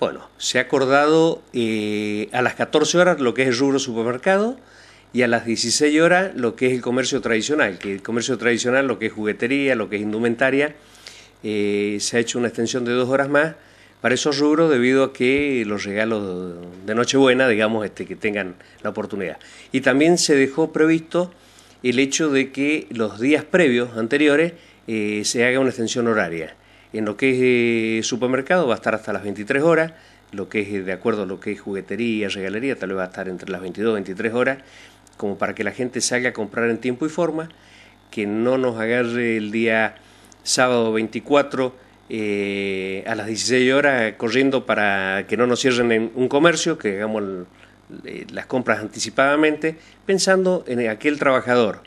Bueno, se ha acordado eh, a las 14 horas lo que es el rubro supermercado y a las 16 horas lo que es el comercio tradicional, que el comercio tradicional, lo que es juguetería, lo que es indumentaria, eh, se ha hecho una extensión de dos horas más para esos rubros debido a que los regalos de Nochebuena, digamos, este, que tengan la oportunidad. Y también se dejó previsto el hecho de que los días previos, anteriores, eh, se haga una extensión horaria. En lo que es eh, supermercado va a estar hasta las 23 horas, lo que es eh, de acuerdo a lo que es juguetería, regalería, tal vez va a estar entre las 22 y 23 horas, como para que la gente salga a comprar en tiempo y forma, que no nos agarre el día sábado 24 eh, a las 16 horas corriendo para que no nos cierren en un comercio, que hagamos las compras anticipadamente, pensando en aquel trabajador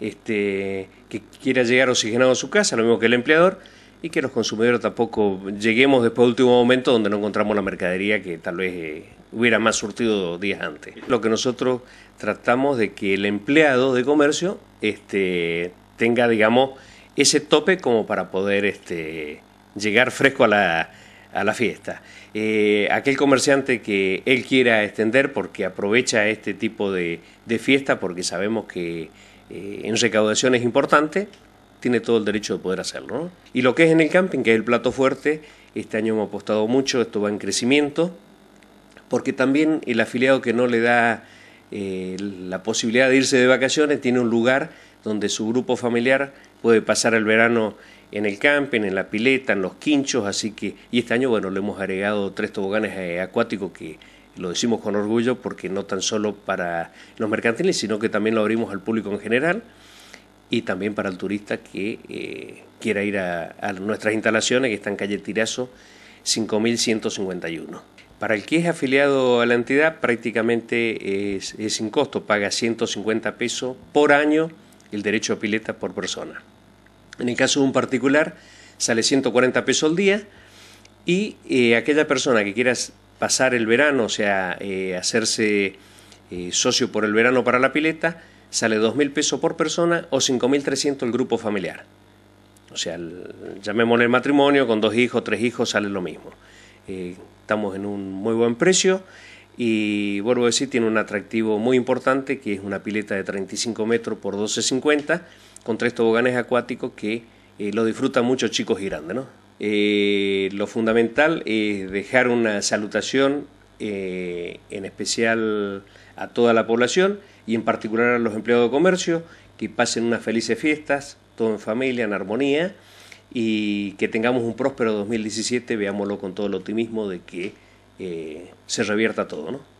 este, que quiera llegar oxigenado a su casa, lo mismo que el empleador, y que los consumidores tampoco lleguemos después de último momento donde no encontramos la mercadería que tal vez eh, hubiera más surtido días antes. Lo que nosotros tratamos de que el empleado de comercio este, tenga, digamos, ese tope como para poder este, llegar fresco a la, a la fiesta. Eh, aquel comerciante que él quiera extender porque aprovecha este tipo de, de fiesta porque sabemos que eh, en recaudación es importante, tiene todo el derecho de poder hacerlo. Y lo que es en el camping, que es el plato fuerte, este año hemos apostado mucho, esto va en crecimiento, porque también el afiliado que no le da eh, la posibilidad de irse de vacaciones tiene un lugar donde su grupo familiar puede pasar el verano en el camping, en la pileta, en los quinchos, así que, y este año, bueno, le hemos agregado tres toboganes eh, acuáticos que lo decimos con orgullo porque no tan solo para los mercantiles, sino que también lo abrimos al público en general y también para el turista que eh, quiera ir a, nuestras instalaciones que están en calle Tirazo 5151. Para el que es afiliado a la entidad prácticamente es, es sin costo, paga 150 pesos por año el derecho a pileta por persona. En el caso de un particular sale 140 pesos al día y eh, aquella persona que quiera pasar el verano, o sea, eh, hacerse socio por el verano para la pileta, sale 2.000 pesos por persona o 5.300 el grupo familiar. O sea, llamémosle el matrimonio, con dos hijos, tres hijos, sale lo mismo. Eh, estamos en un muy buen precio y vuelvo a decir, tiene un atractivo muy importante que es una pileta de 35 metros por 12,50 con tres toboganes acuáticos que eh, lo disfrutan muchos chicos y grandes. Eh, lo fundamental es dejar una salutación eh, en especial a toda la población y en particular a los empleados de comercio, que pasen unas felices fiestas, todo en familia, en armonía y que tengamos un próspero 2017, veámoslo con todo el optimismo de que eh, se revierta todo, ¿no?